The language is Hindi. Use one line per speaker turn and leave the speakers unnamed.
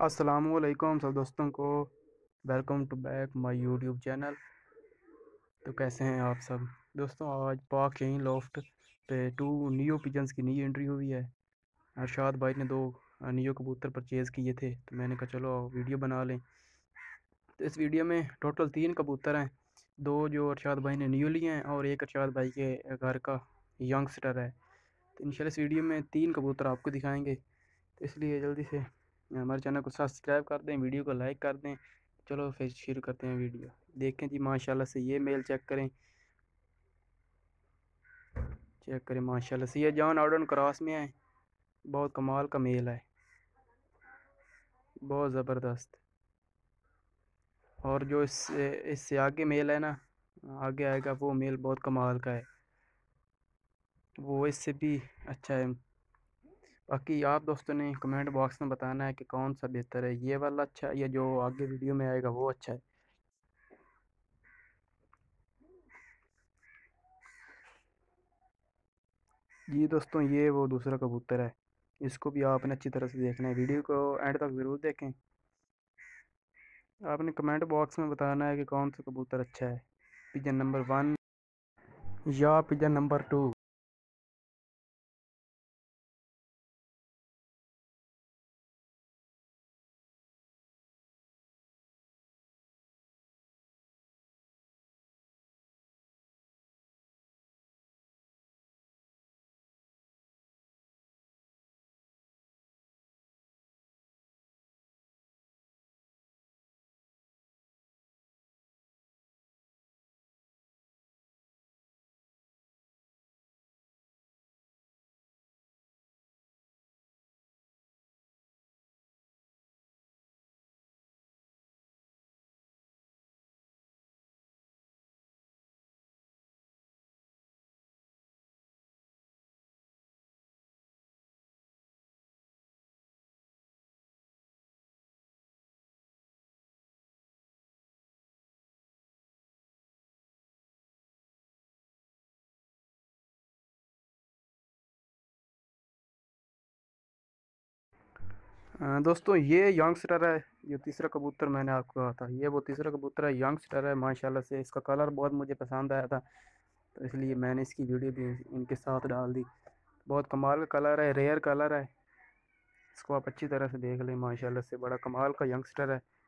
असलकुम सब दोस्तों को welcome to back my YouTube channel तो कैसे हैं आप सब दोस्तों आज पाक यहीं लॉफ्ट पे टू नियो पिजन्स की नई एंट्री हुई है अरशाद भाई ने दो नियो कबूतर परचेज़ किए थे तो मैंने कहा चलो वीडियो बना लें तो इस वीडियो में टोटल तीन कबूतर हैं दो जो अरशाद भाई ने नियो लिए हैं और एक अरशाद भाई के घर का यंगस्टर है तो इन इस वीडियो में तीन कबूतर आपको दिखाएँगे तो इसलिए जल्दी से हमारे चैनल को सब्सक्राइब कर दें वीडियो को लाइक कर दें चलो फिर शुरू करते हैं वीडियो देखें जी माशाल्लाह से ये मेल चेक करें चेक करें माशाल्लाह से ये जॉन आउट क्रॉस में है बहुत कमाल का मेल है बहुत ज़बरदस्त और जो इससे इससे आगे मेल है ना आगे आएगा वो मेल बहुत कमाल का है वो इससे भी अच्छा है बाकी आप दोस्तों ने कमेंट बॉक्स में बताना है कि कौन सा बेहतर है ये वाला अच्छा है या जो आगे वीडियो में आएगा वो अच्छा है जी दोस्तों ये वो दूसरा कबूतर है इसको भी आपने अच्छी तरह से देखना है वीडियो को एंड तक ज़रूर देखें आपने कमेंट बॉक्स में बताना है कि कौन सा कबूतर अच्छा है पिजन नंबर वन या पिजन नंबर टू दोस्तों ये यंगस्टर है जो तीसरा कबूतर मैंने आपको कहा था ये वो तीसरा कबूतर है यंगस्टर है माशाल्लाह से इसका कलर बहुत मुझे पसंद आया था तो इसलिए मैंने इसकी वीडियो भी इनके साथ डाल दी बहुत कमाल का कलर है रेयर कलर है इसको आप अच्छी तरह से देख लें माशाल्लाह से बड़ा कमाल का यंगस्टर है